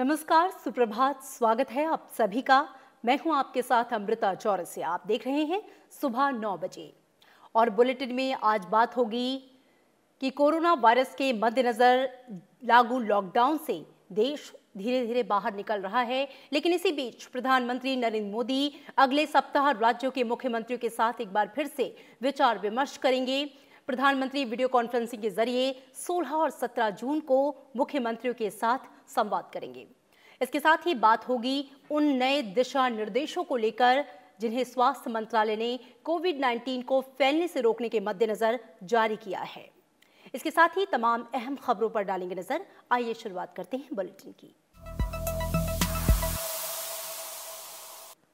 नमस्कार सुप्रभात स्वागत है आप सभी का मैं हूं आपके साथ अमृता चौरसिया आप देख रहे हैं सुबह नौ बजे और बुलेटिन में आज बात होगी कि कोरोना वायरस के मद्देनज़र लागू लॉकडाउन से देश धीरे धीरे बाहर निकल रहा है लेकिन इसी बीच प्रधानमंत्री नरेंद्र मोदी अगले सप्ताह राज्यों के मुख्यमंत्रियों के साथ एक बार फिर से विचार विमर्श करेंगे प्रधानमंत्री वीडियो कॉन्फ्रेंसिंग के जरिए 16 और 17 जून को मुख्यमंत्रियों के साथ संवाद करेंगे इसके साथ ही बात होगी उन नए दिशा निर्देशों को लेकर जिन्हें स्वास्थ्य मंत्रालय ने कोविड 19 को फैलने से रोकने के मद्देनजर जारी किया है इसके साथ ही तमाम अहम खबरों पर डालेंगे नजर आइए शुरुआत करते हैं बुलेटिन की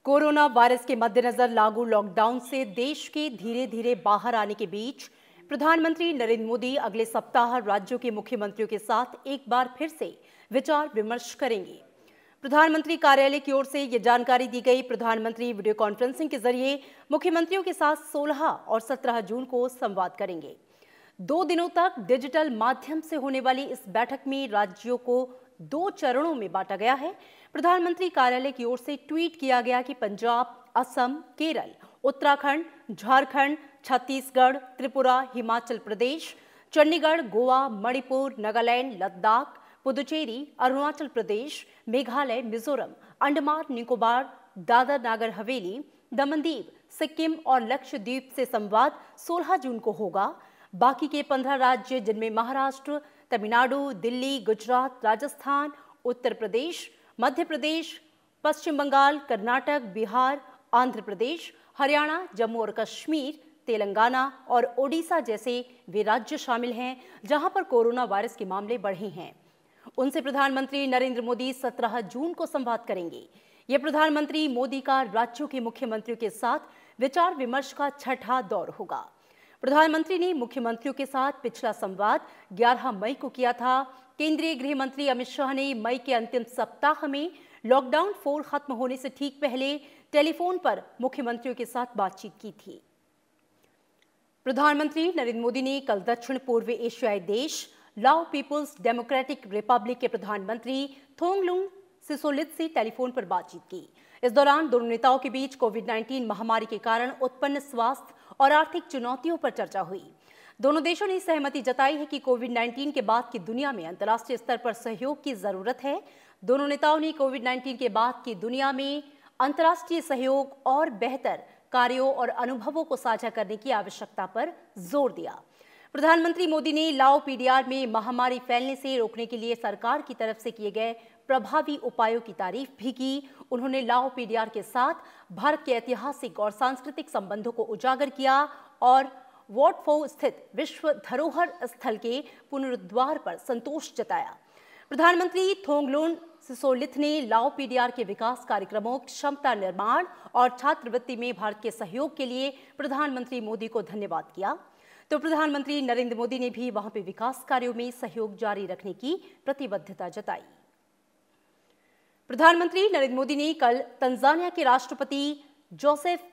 कोरोना वायरस के मद्देनजर लागू लॉकडाउन से देश के धीरे धीरे बाहर आने के बीच प्रधानमंत्री नरेंद्र मोदी अगले सप्ताह राज्यों के मुख्यमंत्रियों के साथ एक बार फिर से विचार विमर्श करेंगे प्रधानमंत्री कार्यालय की ओर से ये जानकारी दी गई प्रधानमंत्री वीडियो कॉन्फ्रेंसिंग के जरिए मुख्यमंत्रियों के साथ 16 और 17 जून को संवाद करेंगे दो दिनों तक डिजिटल माध्यम से होने वाली इस बैठक में राज्यों को दो चरणों में बांटा गया है प्रधानमंत्री कार्यालय की ओर से ट्वीट किया गया कि पंजाब असम केरल उत्तराखंड झारखंड छत्तीसगढ़ त्रिपुरा हिमाचल प्रदेश चंडीगढ़ गोवा मणिपुर नागालैंड लद्दाख पुदुचेरी अरुणाचल प्रदेश मेघालय मिजोरम अंडमान निकोबार दादर नागर हवेली दमनदीप सिक्किम और लक्षद्वीप से संवाद 16 जून को होगा बाकी के 15 राज्य जिनमें महाराष्ट्र तमिलनाडु दिल्ली गुजरात राजस्थान उत्तर प्रदेश मध्य प्रदेश पश्चिम बंगाल कर्नाटक बिहार आंध्र प्रदेश हरियाणा जम्मू और कश्मीर तेलंगाना और ओडिशा जैसे वे राज्य शामिल हैं जहां पर कोरोना वायरस के मामले बढ़े हैं उनसे प्रधानमंत्री नरेंद्र मोदी 17 जून को संवाद करेंगे ये प्रधानमंत्री मोदी का राज्यों के मुख्यमंत्रियों के साथ विचार विमर्श का छठा दौर होगा प्रधानमंत्री ने मुख्यमंत्रियों के साथ पिछला संवाद 11 मई को किया था केंद्रीय गृह मंत्री अमित शाह ने मई के अंतिम सप्ताह में लॉकडाउन फोर खत्म होने से ठीक पहले टेलीफोन पर मुख्यमंत्रियों के साथ बातचीत की थी प्रधानमंत्री नरेंद्र मोदी ने कल दक्षिण पूर्व एशियाई देश लाओ पीपुल्स डेमोक्रेटिक रिपब्लिक के प्रधानमंत्री थोंगलुंग सिसोलित से टेलीफोन पर बातचीत की इस दौरान दोनों नेताओं के बीच कोविड 19 महामारी के कारण उत्पन्न स्वास्थ्य और आर्थिक चुनौतियों पर चर्चा हुई दोनों देशों ने सहमति जताई है कि कोविड 19 के बाद की दुनिया में अंतर्राष्ट्रीय स्तर पर सहयोग की जरूरत है दोनों नेताओं ने कोविड 19 के बाद की दुनिया में अंतर्राष्ट्रीय सहयोग और बेहतर कार्यों और अनुभवों को साझा करने की आवश्यकता पर जोर दिया प्रधानमंत्री मोदी ने लाओ पीडीआर में महामारी फैलने से रोकने के लिए सरकार की तरफ से किए गए प्रभावी उपायों की तारीफ भी की उन्होंने लाओ पीडीआर के साथ भारत के ऐतिहासिक और सांस्कृतिक संबंधों को उजागर किया और वॉटफो स्थित विश्व धरोहर स्थल के पुनरुद्वार पर संतोष जताया प्रधानमंत्री थोंगलोन सिसोलिथ ने लाओ पीडीआर के विकास कार्यक्रमों क्षमता निर्माण और छात्रवृत्ति में भारत के सहयोग के लिए प्रधानमंत्री मोदी को धन्यवाद किया तो प्रधानमंत्री नरेंद्र मोदी ने भी वहां पे विकास कार्यों में सहयोग जारी रखने की प्रतिबद्धता जताई प्रधानमंत्री नरेंद्र मोदी ने कल तंजानिया के राष्ट्रपति जोसेफ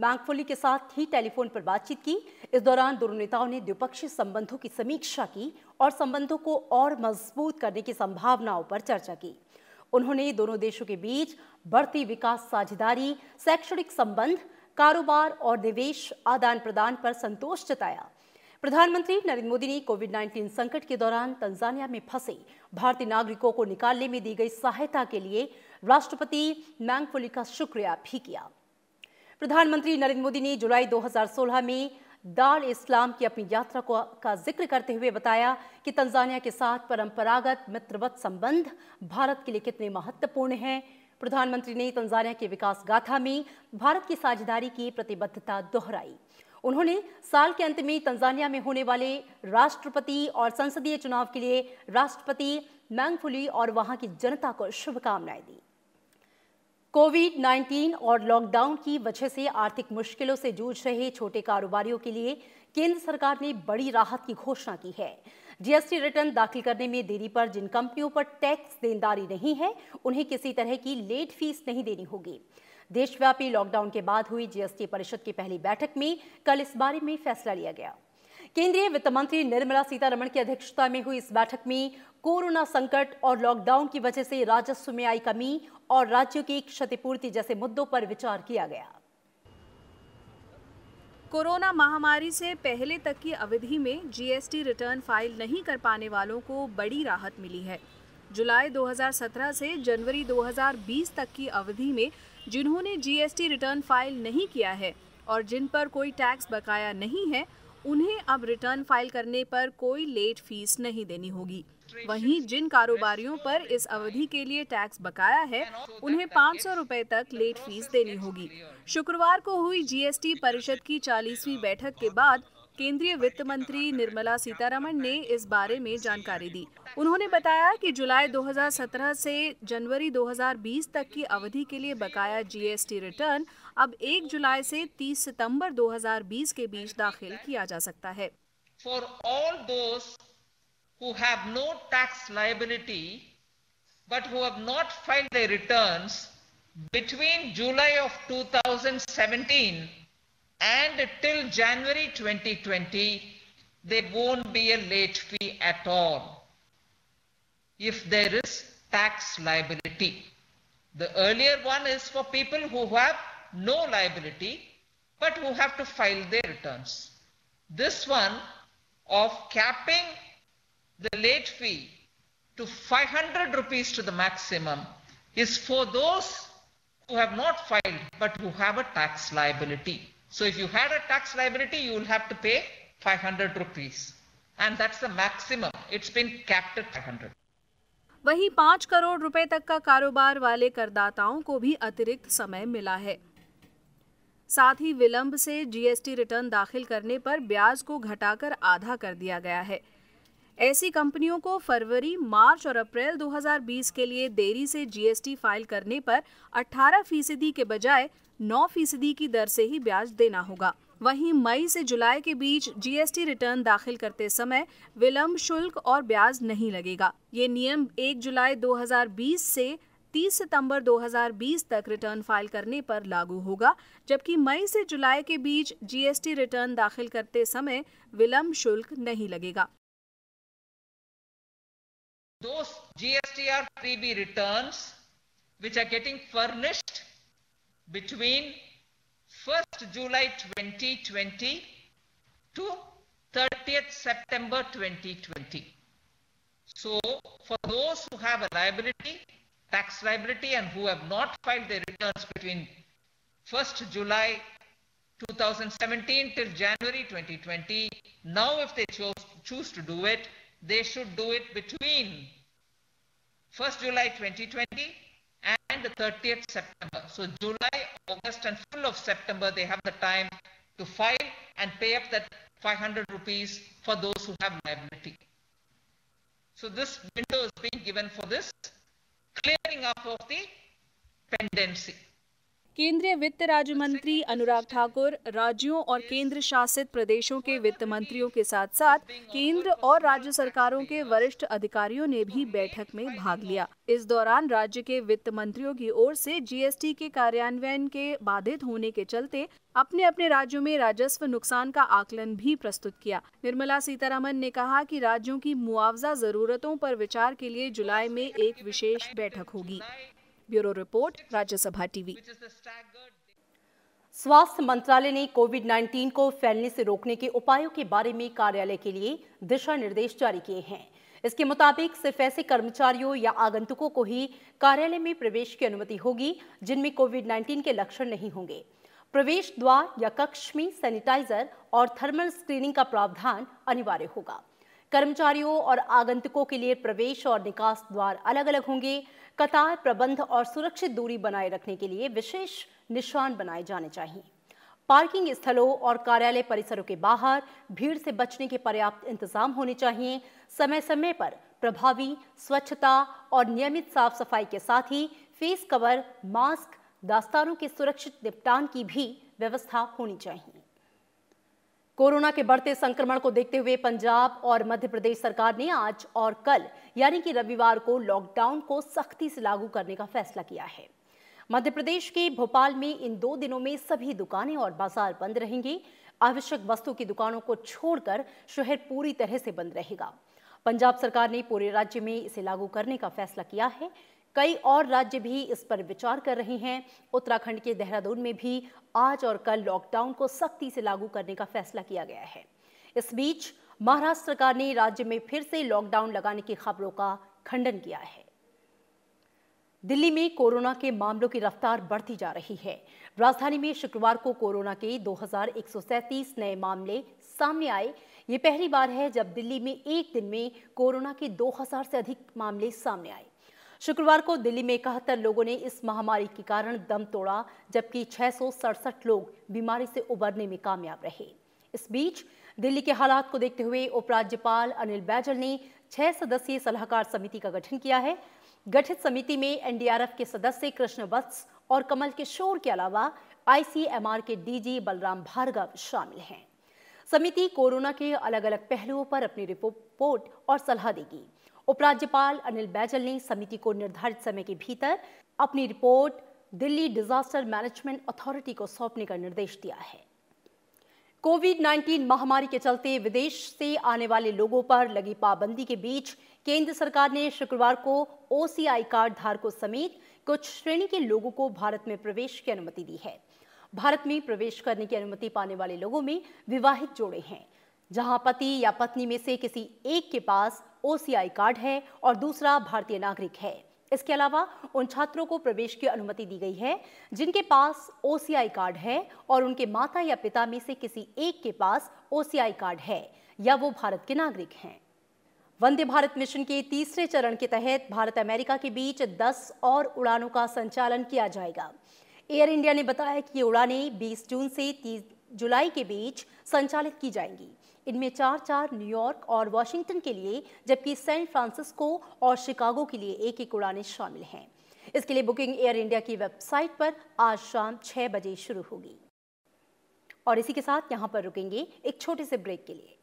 मैंगफोली के साथ ही टेलीफोन पर बातचीत की इस दौरान दोनों नेताओं ने द्विपक्षीय संबंधों की समीक्षा की और संबंधों को और मजबूत करने की संभावनाओं पर चर्चा की उन्होंने दोनों देशों के बीच बढ़ती विकास साझेदारी शैक्षणिक संबंध कारोबार और निवेश आदान प्रदान पर संतोष जताया प्रधानमंत्री नरेंद्र मोदी ने कोविड 19 संकट के दौरान तंजानिया में फंसे भारतीय नागरिकों को निकालने में दी गई सहायता के लिए राष्ट्रपति मैंगफोली का शुक्रिया भी किया प्रधानमंत्री नरेंद्र मोदी ने जुलाई 2016 में दार इस्लाम की अपनी यात्रा को का जिक्र करते हुए बताया कि तंजानिया के साथ परंपरागत मित्रवत संबंध भारत के लिए कितने महत्वपूर्ण हैं प्रधानमंत्री ने तंजानिया के विकास गाथा में भारत की साझेदारी की प्रतिबद्धता दोहराई उन्होंने साल के अंत में तंजानिया में होने वाले राष्ट्रपति और संसदीय चुनाव के लिए राष्ट्रपति मैंगफुली और वहां की जनता को शुभकामनाएं दी कोविड 19 और लॉकडाउन की वजह से आर्थिक मुश्किलों से जूझ रहे छोटे कारोबारियों के लिए केंद्र सरकार ने बड़ी राहत की घोषणा की है जीएसटी रिटर्न दाखिल करने में देरी पर जिन कंपनियों पर टैक्स देनदारी नहीं है उन्हें किसी तरह की लेट फीस नहीं देनी होगी देशव्यापी लॉकडाउन के बाद हुई जीएसटी परिषद की पहली बैठक में कल इस बारे में फैसला लिया गया केंद्रीय वित्त मंत्री निर्मला सीतारमण की अध्यक्षता में हुई इस बैठक में कोरोना संकट और लॉकडाउन की वजह से राजस्व में आई कमी और राज्यों की क्षतिपूर्ति जैसे मुद्दों पर विचार किया गया कोरोना महामारी से पहले तक की अवधि में जीएसटी रिटर्न फाइल नहीं कर पाने वालों को बड़ी राहत मिली है जुलाई 2017 से जनवरी 2020 तक की अवधि में जिन्होंने जीएसटी रिटर्न फाइल नहीं किया है और जिन पर कोई टैक्स बकाया नहीं है उन्हें अब रिटर्न फाइल करने पर कोई लेट फीस नहीं देनी होगी वहीं जिन कारोबारियों पर इस अवधि के लिए टैक्स बकाया है उन्हें पाँच सौ रूपए तक लेट फीस देनी होगी शुक्रवार को हुई जीएसटी परिषद की चालीसवीं बैठक के बाद केंद्रीय वित्त मंत्री निर्मला सीतारमण ने इस बारे में जानकारी दी उन्होंने बताया कि जुलाई 2017 से जनवरी 2020 तक की अवधि के लिए बकाया जीएसटी रिटर्न अब 1 जुलाई से 30 सितंबर 2020 के बीच दाखिल किया जा सकता है for all have no tax liability but who have not filed the returns between July of 2017 and till January twenty twenty they won't be a late fee at all if there is tax liability the earlier one is for people who have no liability, but who have to file their returns. This one of capping the late fee to 500 rupees to the maximum is for those who have not filed but who have a tax liability. So if you had a tax liability, you will have to pay 500 rupees. And that's the maximum. It's been capped at 500. वहीं पाँच करोड़ रुपए तक का कारोबार वाले करदाताओं को भी अतिरिक्त समय मिला है साथ ही विलंब से जीएसटी रिटर्न दाखिल करने पर ब्याज को घटाकर आधा कर दिया गया है ऐसी कंपनियों को फरवरी मार्च और अप्रैल 2020 के लिए देरी से जीएसटी फाइल करने पर 18 फीसदी के बजाय 9 फीसदी की दर से ही ब्याज देना होगा वहीं मई से जुलाई के बीच जीएसटी रिटर्न दाखिल करते समय विलंब शुल्क और ब्याज नहीं लगेगा ये नियम 1 जुलाई 2020 से 30 सितंबर 2020 तक रिटर्न फाइल करने पर लागू होगा जबकि मई से जुलाई के बीच जीएसटी रिटर्न दाखिल करते समय विलंब शुल्क नहीं लगेगा GSTR three B between first July 2020 to thirty September twenty twenty so for those have a liability tax liability and who have not filed their returns between 1st July 2017 till January 2020. Now if they choose to do it, they should do it between 1st July 2020 and the 30th September. So July, August and full of September, they have the time to file and pay up that 500 rupees for those who have liability. So this window is being given for this clearing up of the pendency. केंद्रीय वित्त राज्य मंत्री अनुराग ठाकुर राज्यों और केंद्र शासित प्रदेशों के वित्त मंत्रियों के साथ साथ केंद्र और राज्य सरकारों के वरिष्ठ अधिकारियों ने भी बैठक में भाग लिया इस दौरान राज्य के वित्त मंत्रियों की ओर से जीएसटी के कार्यान्वयन के बाधित होने के चलते अपने अपने राज्यों में राजस्व नुकसान का आकलन भी प्रस्तुत किया निर्मला सीतारमन ने कहा कि राज्यों की मुआवजा जरूरतों पर विचार के लिए जुलाई में एक विशेष बैठक होगी ब्यूरो रिपोर्ट राज्यसभा टीवी स्वास्थ्य मंत्रालय ने कोविड 19 को फैलने से रोकने के उपायों के बारे में कार्यालय के लिए दिशा निर्देश जारी किए हैं इसके मुताबिक सिर्फ ऐसे कर्मचारियों या आगंतुकों को ही कार्यालय में प्रवेश की अनुमति होगी जिनमें कोविड 19 के लक्षण नहीं होंगे प्रवेश द्वार या कक्ष में सैनिटाइजर और थर्मल स्क्रीनिंग का प्रावधान अनिवार्य होगा कर्मचारियों और आगंतुकों के लिए प्रवेश और निकास द्वार अलग अलग होंगे कतार प्रबंध और सुरक्षित दूरी बनाए रखने के लिए विशेष निशान बनाए जाने चाहिए पार्किंग स्थलों और कार्यालय परिसरों के बाहर भीड़ से बचने के पर्याप्त इंतजाम होने चाहिए समय समय पर प्रभावी स्वच्छता और नियमित साफ सफाई के साथ ही फेस कवर मास्क दास्तानों के सुरक्षित निपटान की भी व्यवस्था होनी चाहिए कोरोना के बढ़ते संक्रमण को देखते हुए पंजाब और मध्य प्रदेश सरकार ने आज और कल यानी कि रविवार को लॉकडाउन को सख्ती से लागू करने का फैसला किया है मध्य प्रदेश के भोपाल में इन दो दिनों में सभी दुकानें और बाजार बंद रहेंगे आवश्यक वस्तु की दुकानों को छोड़कर शहर पूरी तरह से बंद रहेगा पंजाब सरकार ने पूरे राज्य में इसे लागू करने का फैसला किया है कई और राज्य भी इस पर विचार कर रहे हैं उत्तराखंड के देहरादून में भी आज और कल लॉकडाउन को सख्ती से लागू करने का फैसला किया गया है इस बीच महाराष्ट्र सरकार ने राज्य में फिर से लॉकडाउन लगाने की खबरों का खंडन किया है दिल्ली में कोरोना के मामलों की रफ्तार बढ़ती जा रही है राजधानी में शुक्रवार को कोरोना के 2137 नए मामले सामने आए ये पहली बार है जब दिल्ली में एक दिन में कोरोना के 2000 से अधिक मामले सामने आए शुक्रवार को दिल्ली में इकहत्तर लोगों ने इस महामारी के कारण दम तोड़ा जबकि छह लोग बीमारी से उबरने में कामयाब रहे इस बीच दिल्ली के हालात को देखते हुए उपराज्यपाल अनिल बैजल ने छह सदस्यीय सलाहकार समिति का गठन किया है गठित समिति में एनडीआरएफ के सदस्य कृष्ण वत्स और कमल किशोर के, के अलावा आईसीएमआर के डीजी बलराम भार्गव शामिल हैं समिति कोरोना के अलग अलग पहलुओं पर अपनी रिपोर्ट और सलाह देगी उपराज्यपाल अनिल बैजल ने समिति को निर्धारित समय के भीतर अपनी report Delhi disaster management authority को सौंपने का निर्देश दिया है कोविड 19 महामारी के चलते विदेश से आने वाले लोगों पर लगी पाबंदी के बीच केंद्र सरकार ने शुक्रवार को ओसीआई कार्ड धारकों समेत कुछ श्रेणी के लोगों को भारत में प्रवेश की अनुमति दी है भारत में प्रवेश करने की अनुमति पाने वाले लोगों में विवाहित जोड़े हैं जहां पति या पत्नी में से किसी एक के पास ओसीआई कार्ड है और दूसरा भारतीय नागरिक है इसके अलावा उन छात्रों को प्रवेश की अनुमति दी गई है जिनके पास ओसीआई कार्ड है और उनके माता या पिता में से किसी एक के पास ओसीआई कार्ड है या वो भारत के नागरिक हैं वंदे भारत मिशन के तीसरे चरण के तहत भारत अमेरिका के बीच 10 और उड़ानों का संचालन किया जाएगा एयर इंडिया ने बताया कि ये उड़ानें 20 जून से 30 जुलाई के बीच संचालित की जाएंगी इनमें चार चार न्यूयॉर्क और वॉशिंगटन के लिए जबकि सैन फ्रांसिस्को और शिकागो के लिए एक एक उड़ानें शामिल हैं इसके लिए बुकिंग एयर इंडिया की वेबसाइट पर आज शाम छः बजे शुरू होगी और इसी के साथ यहाँ पर रुकेंगे एक छोटे से ब्रेक के लिए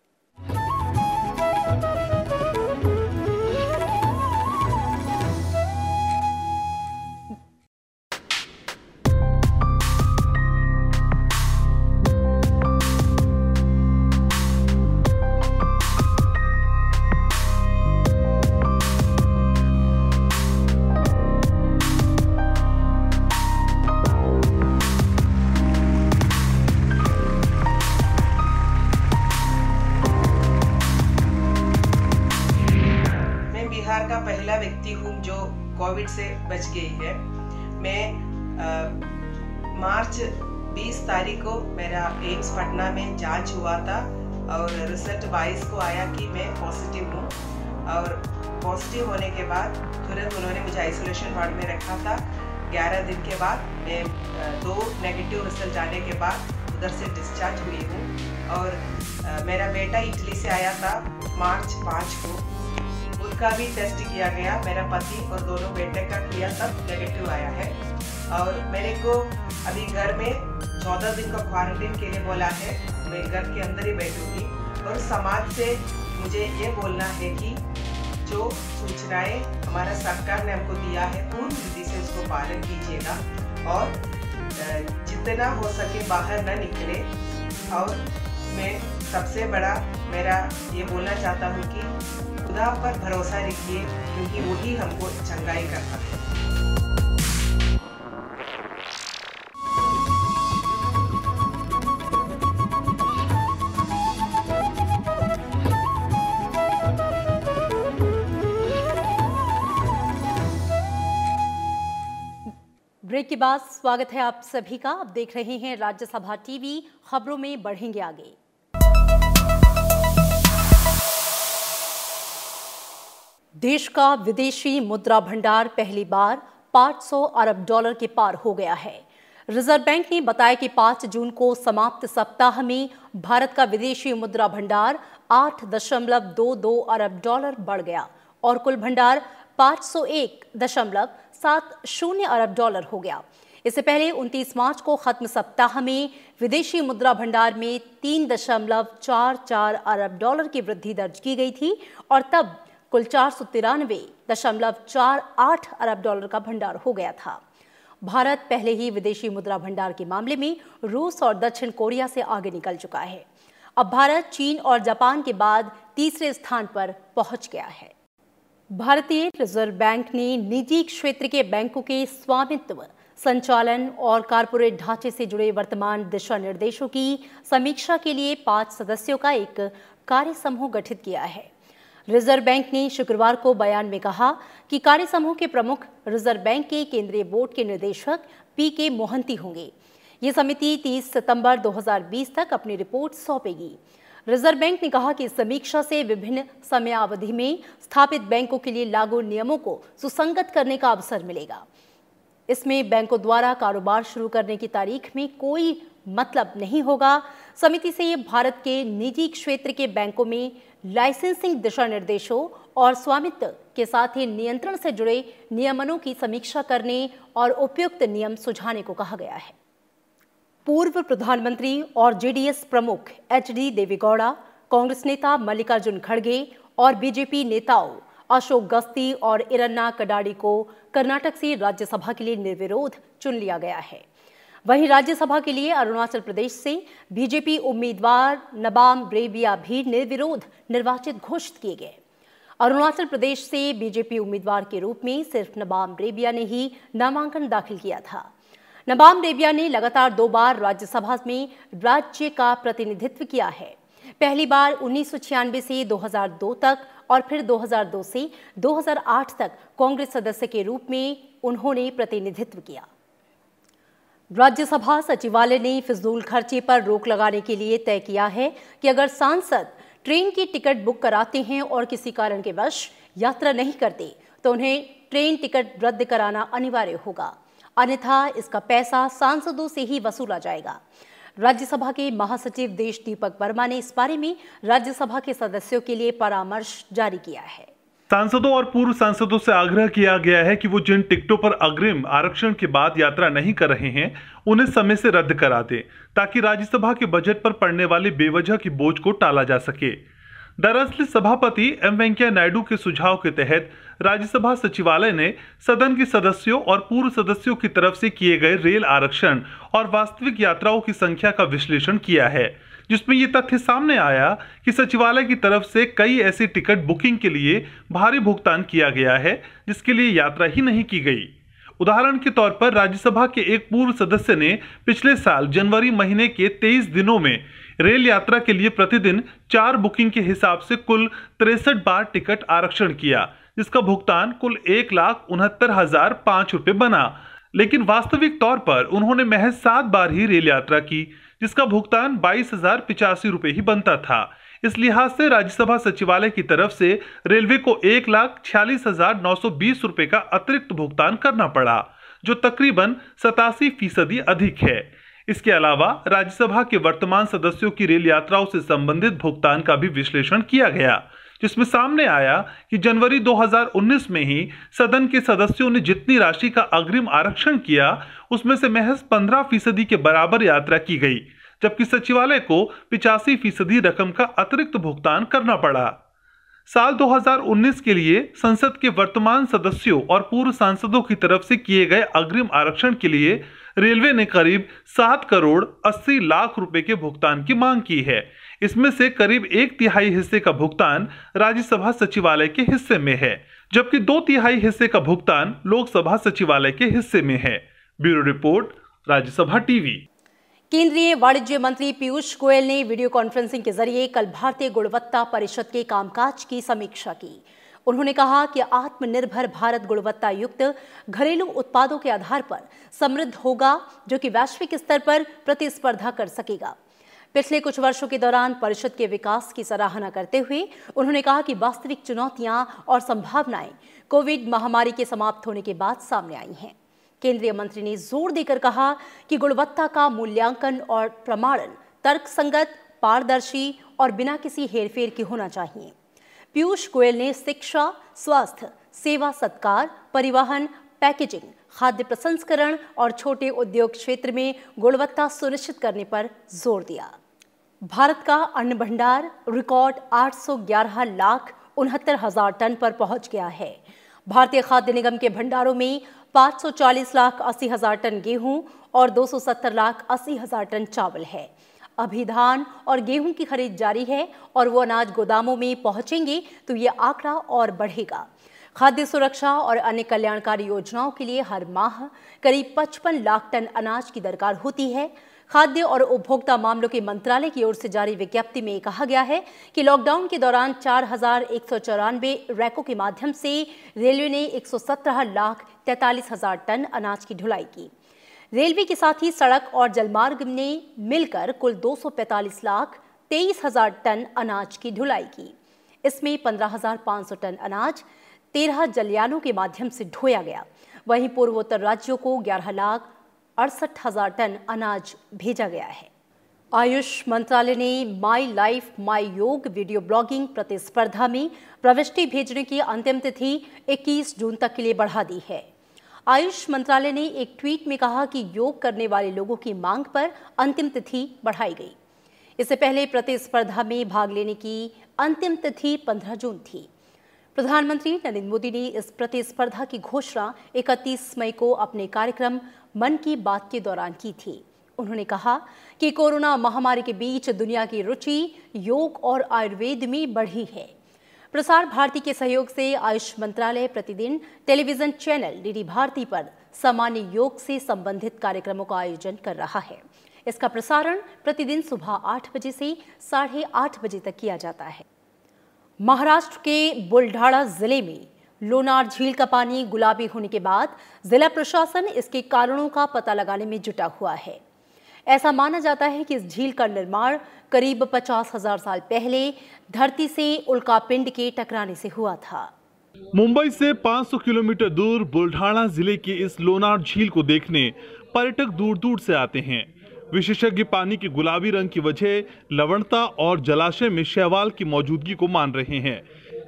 मार्च 20 तारीख को मेरा एम्स पटना में जांच हुआ था और रिजल्ट 22 को आया कि मैं पॉजिटिव हूँ और पॉजिटिव होने के बाद तुरंत उन्होंने मुझे आइसोलेशन वार्ड में रखा था 11 दिन के बाद मैं दो नेगेटिव रिजल्ट आने के बाद उधर से डिस्चार्ज हुई हूँ और मेरा बेटा इटली से आया था मार्च पाँच को उनका भी टेस्ट किया गया मेरा पति और दोनों बेटे का किया सब नेगेटिव आया है और मेरे को अभी घर में चौदह दिन का क्वारंटीन के लिए बोला है मैं घर के अंदर ही बैठूंगी और समाज से मुझे ये बोलना है कि जो सूचनाएं हमारा सरकार ने हमको दिया है पूर्ण रीति से उसको पालन कीजिएगा और जितना हो सके बाहर न निकले और मैं सबसे बड़ा मेरा ये बोलना चाहता हूँ कि खुदा पर भरोसा रखिए क्योंकि वही हमको चंगाई करता है ब्रेक के बाद स्वागत है आप सभी का आप देख रहे हैं राज्यसभा टीवी खबरों में बढ़ेंगे आगे देश का विदेशी मुद्रा भंडार पहली बार 500 अरब डॉलर के पार हो गया है रिजर्व बैंक ने बताया कि 5 जून को समाप्त सप्ताह में भारत का विदेशी मुद्रा भंडार 8.22 अरब डॉलर बढ़ गया और कुल भंडार 501 सात शून्य अरब डॉलर हो गया इससे पहले 29 मार्च को खत्म सप्ताह में विदेशी मुद्रा भंडार में तीन दशमलव चार चार अरब डॉलर की वृद्धि दर्ज की गई थी और तब कुल चार सौ तिरानवे दशमलव चार आठ अरब डॉलर का भंडार हो गया था भारत पहले ही विदेशी मुद्रा भंडार के मामले में रूस और दक्षिण कोरिया से आगे निकल चुका है अब भारत चीन और जापान के बाद तीसरे स्थान पर पहुंच गया है भारतीय रिजर्व बैंक ने निजी क्षेत्र के बैंकों के स्वामित्व संचालन और कारपोरेट ढांचे से जुड़े वर्तमान दिशा निर्देशों की समीक्षा के लिए पांच सदस्यों का एक कार्य समूह गठित किया है रिजर्व बैंक ने शुक्रवार को बयान में कहा कि कार्य समूह के प्रमुख रिजर्व बैंक के केंद्रीय बोर्ड के निदेशक पी के मोहंती होंगे ये समिति 30 सितंबर 2020 तक अपनी रिपोर्ट सौंपेगी रिजर्व बैंक ने कहा कि इस समीक्षा से विभिन्न समयावधि में स्थापित बैंकों के लिए लागू नियमों को सुसंगत करने का अवसर मिलेगा इसमें बैंकों द्वारा कारोबार शुरू करने की तारीख में कोई मतलब नहीं होगा समिति से भारत के निजी क्षेत्र के बैंकों में लाइसेंसिंग दिशा निर्देशों और स्वामित्व के साथ ही नियंत्रण से जुड़े नियमनों की समीक्षा करने और उपयुक्त नियम सुझाने को कहा गया है पूर्व प्रधानमंत्री और जेडीएस प्रमुख एच डी देवेगौड़ा कांग्रेस नेता मल्लिकार्जुन खड़गे और बीजेपी नेताओं अशोक गस्ती और इरन्ना कडाड़ी को कर्नाटक से राज्यसभा के लिए निर्विरोध चुन लिया गया है वहीं राज्यसभा के लिए अरुणाचल प्रदेश से बीजेपी उम्मीदवार नबाम ब्रेबिया भी निर्विरोध निर्वाचित घोषित किए गए अरुणाचल प्रदेश से बीजेपी उम्मीदवार के रूप में सिर्फ नबाम ब्रेबिया ने ही नामांकन दाखिल किया था नबाम रेबिया ने लगातार दो बार राज्यसभा में राज्य का प्रतिनिधित्व किया है पहली बार उन्नीस से 2002 तक और फिर 2002 से 2008 तक कांग्रेस सदस्य के रूप में उन्होंने प्रतिनिधित्व किया राज्यसभा सचिवालय ने फिजूल खर्चे पर रोक लगाने के लिए तय किया है कि अगर सांसद ट्रेन की टिकट बुक कराते हैं और किसी कारण के वश यात्रा नहीं करते तो उन्हें ट्रेन टिकट रद्द कराना अनिवार्य होगा अन्यथा इसका पैसा सांसदों से ही वसूला जाएगा राज्यसभा के महासचिव देश दीपक वर्मा ने इस बारे में राज्यसभा के सदस्यों के लिए परामर्श जारी किया है सांसदों और पूर्व सांसदों से आग्रह किया गया है कि वो जिन टिकटों पर अग्रिम आरक्षण के बाद यात्रा नहीं कर रहे हैं उन्हें समय से रद्द करा दें ताकि राज्यसभा के बजट पर पड़ने वाले बेवजह की बोझ को टाला जा सके दरअसल सभापति एम वेंकैया नायडू के सुझाव के तहत राज्यसभा सचिवालय ने सदन के सदस्यों और पूर्व सदस्यों की तरफ से किए गए रेल आरक्षण और वास्तविक यात्राओं की संख्या का विश्लेषण किया है जिसमें ये तथ्य सामने आया कि सचिवालय की तरफ से कई ऐसे टिकट बुकिंग के लिए भारी भुगतान किया गया है जिसके लिए यात्रा ही नहीं की गई उदाहरण के तौर पर राज्यसभा के एक पूर्व सदस्य ने पिछले साल जनवरी महीने के 23 दिनों में रेल यात्रा के लिए प्रतिदिन चार बुकिंग के हिसाब से कुल तिरसठ बार टिकट आरक्षण किया जिसका भुगतान कुल एक लाख उनहत्तर हजार पांच रुपए बना लेकिन वास्तविक तौर पर उन्होंने महज सात बार ही रेल यात्रा की जिसका भुगतान बाईस हजार पिचासी रुपए ही बनता था इस लिहाज से राज्यसभा सचिवालय की तरफ से रेलवे को एक लाख छियालीस हजार नौ सौ बीस रुपए का अतिरिक्त भुगतान करना पड़ा जो तकरीबन सतासी फीसदी अधिक है इसके अलावा राज्यसभा के वर्तमान सदस्यों की रेल यात्राओं से संबंधित भुगतान का भी विश्लेषण किया गया जिसमें सामने आया कि जनवरी 2019 में ही सदन के सदस्यों ने जितनी राशि का अग्रिम आरक्षण किया उसमें से महज 15 फीसदी के बराबर यात्रा की गई जबकि सचिवालय को पिचासी फीसदी रकम का अतिरिक्त भुगतान करना पड़ा साल 2019 के लिए संसद के वर्तमान सदस्यों और पूर्व सांसदों की तरफ से किए गए अग्रिम आरक्षण के लिए रेलवे ने करीब सात करोड़ अस्सी लाख रुपए के भुगतान की मांग की है इसमें से करीब एक तिहाई हिस्से का भुगतान राज्यसभा सचिवालय के हिस्से में है जबकि दो तिहाई हिस्से का भुगतान लोकसभा सचिवालय के हिस्से में है ब्यूरो रिपोर्ट राज्यसभा टीवी केंद्रीय वाणिज्य मंत्री पीयूष गोयल ने वीडियो कॉन्फ्रेंसिंग के जरिए कल भारतीय गुणवत्ता परिषद के कामकाज की समीक्षा की उन्होंने कहा कि आत्मनिर्भर भारत गुणवत्ता युक्त घरेलू उत्पादों के आधार पर समृद्ध होगा जो कि वैश्विक स्तर पर प्रतिस्पर्धा कर सकेगा पिछले कुछ वर्षों के दौरान परिषद के विकास की सराहना करते हुए उन्होंने कहा कि वास्तविक चुनौतियां और संभावनाएं कोविड महामारी के समाप्त होने के बाद सामने आई हैं केंद्रीय मंत्री ने जोर देकर कहा कि गुणवत्ता का मूल्यांकन और प्रमाणन तर्कसंगत पारदर्शी और बिना किसी हेरफेर के होना चाहिए पीयूष गोयल ने शिक्षा स्वास्थ्य सेवा सत्कार परिवहन पैकेजिंग खाद्य प्रसंस्करण और छोटे उद्योग क्षेत्र में गुणवत्ता सुनिश्चित करने पर जोर दिया भारत का अन्न भंडार रिकॉर्ड 811 लाख उनहत्तर हजार टन पर पहुंच गया है भारतीय खाद्य निगम के भंडारों में 540 लाख अस्सी हजार टन गेहूं और 270 लाख अस्सी हजार टन चावल है अभी धान और गेहूं की खरीद जारी है और वो अनाज गोदामों में पहुंचेंगे तो ये आंकड़ा और बढ़ेगा खाद्य सुरक्षा और अन्य कल्याणकारी योजनाओं के लिए हर माह करीब 55 लाख टन अनाज की दरकार होती है खाद्य और उपभोक्ता मामलों के मंत्रालय की ओर से जारी विज्ञप्ति में कहा गया है कि लॉकडाउन के दौरान चार हजार एक सौ चौरानवे रैकों के माध्यम से रेलवे ने एक सौ सत्रह लाख तैतालीस हजार टन अनाज की ढुलाई की रेलवे के साथ ही सड़क और जलमार्ग ने मिलकर कुल दो सौ पैतालीस लाख तेईस हजार टन अनाज की ढुलाई की इसमें पंद्रह हजार सौ टन अनाज तेरह जलयानों के माध्यम से ढोया गया वहीं पूर्वोत्तर राज्यों को ग्यारह लाख अड़सठ हजार टन अनाज भेजा गया है आयुष मंत्रालय ने माई लाइफ माई योग वीडियो ब्लॉगिंग प्रतिस्पर्धा में प्रविष्टि भेजने की अंतिम तिथि 21 जून तक के लिए बढ़ा दी है आयुष मंत्रालय ने एक ट्वीट में कहा कि योग करने वाले लोगों की मांग पर अंतिम तिथि बढ़ाई गई इससे पहले प्रतिस्पर्धा में भाग लेने की अंतिम तिथि 15 जून थी प्रधानमंत्री नरेंद्र मोदी ने इस प्रतिस्पर्धा की घोषणा 31 मई को अपने कार्यक्रम मन की बात के दौरान की थी उन्होंने कहा कि कोरोना महामारी के बीच दुनिया की रुचि योग और आयुर्वेद में बढ़ी है प्रसार भारती के सहयोग से आयुष मंत्रालय प्रतिदिन टेलीविजन चैनल डीडी भारती पर सामान्य योग से संबंधित कार्यक्रमों का आयोजन कर रहा है इसका प्रसारण प्रतिदिन सुबह आठ बजे से साढ़े आठ बजे तक किया जाता है महाराष्ट्र के बुल्ढाड़ा जिले में लोनार झील का पानी गुलाबी होने के बाद जिला प्रशासन इसके कारणों का पता लगाने में जुटा हुआ है ऐसा माना जाता है कि इस झील का निर्माण करीब पचास हजार साल पहले धरती से उल्का पिंड के टकराने से हुआ था मुंबई से 500 किलोमीटर दूर बुल्ढाणा जिले के इस लोनार झील को देखने पर्यटक दूर दूर से आते हैं विशेषज्ञ पानी के गुलाबी रंग की वजह लवणता और जलाशय में शैवाल की मौजूदगी को मान रहे हैं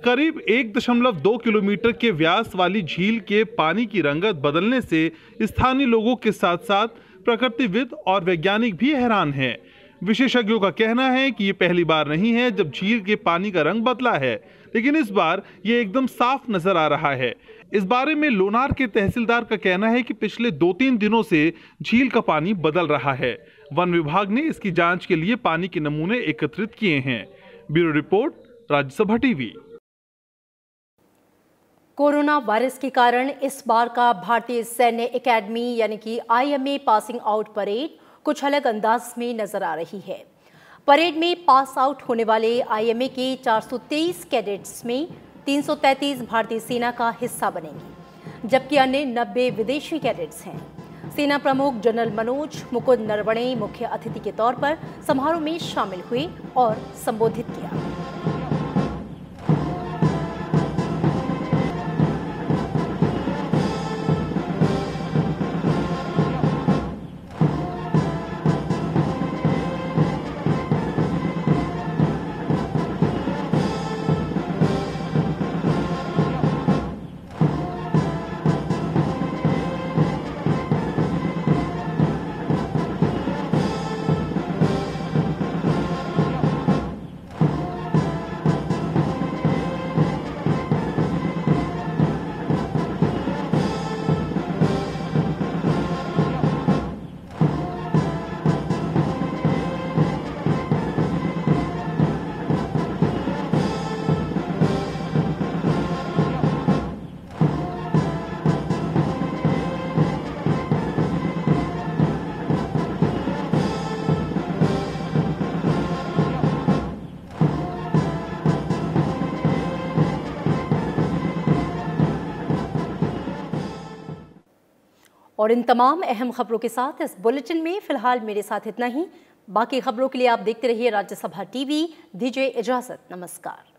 करीब एक दशमलव दो किलोमीटर के व्यास वाली झील के पानी की रंगत बदलने से स्थानीय लोगों के साथ साथ प्रकृतिविद और वैज्ञानिक भी हैरान हैं विशेषज्ञों का कहना है कि ये पहली बार नहीं है जब झील के पानी का रंग बदला है लेकिन इस बार ये एकदम साफ नजर आ रहा है इस बारे में लोनार के तहसीलदार का कहना है कि पिछले दो तीन दिनों से झील का पानी बदल रहा है वन विभाग ने इसकी जांच के लिए पानी के नमूने एकत्रित किए हैं bureau report Rajya Sabha TV corona virus के कारण इस बार का भारतीय सैन्य एकेडमी यानी कि आईएमए पासिंग आउट परेड कुछ अलग अंदाज में नजर आ रही है परेड में पास आउट होने वाले आईएमए के 423 कैडेट्स में 333 भारतीय सेना का हिस्सा बनेंगे जबकि अन्य 90 विदेशी कैडेट्स हैं सेना प्रमुख जनरल मनोज मुकुंद नरवणे मुख्य अतिथि के तौर पर समारोह में शामिल हुए और संबोधित किया और इन तमाम अहम खबरों के साथ इस बुलेटिन में फिलहाल मेरे साथ इतना ही बाकी खबरों के लिए आप देखते रहिए राज्यसभा टीवी दीजिए इजाज़त नमस्कार